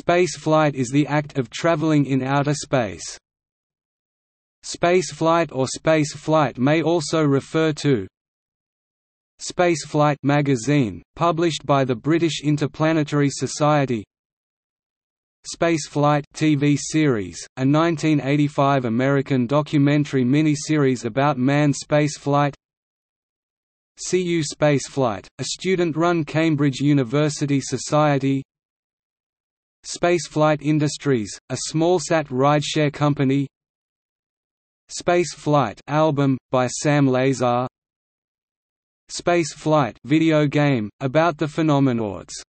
Spaceflight is the act of traveling in outer space. Spaceflight or spaceflight may also refer to Spaceflight magazine, published by the British Interplanetary Society Spaceflight TV series, a 1985 American documentary miniseries about manned spaceflight CU Spaceflight, a student-run Cambridge University Society Spaceflight Industries, a smallsat rideshare company Spaceflight album, by Sam Lazar Spaceflight video game, about the Phenomenauts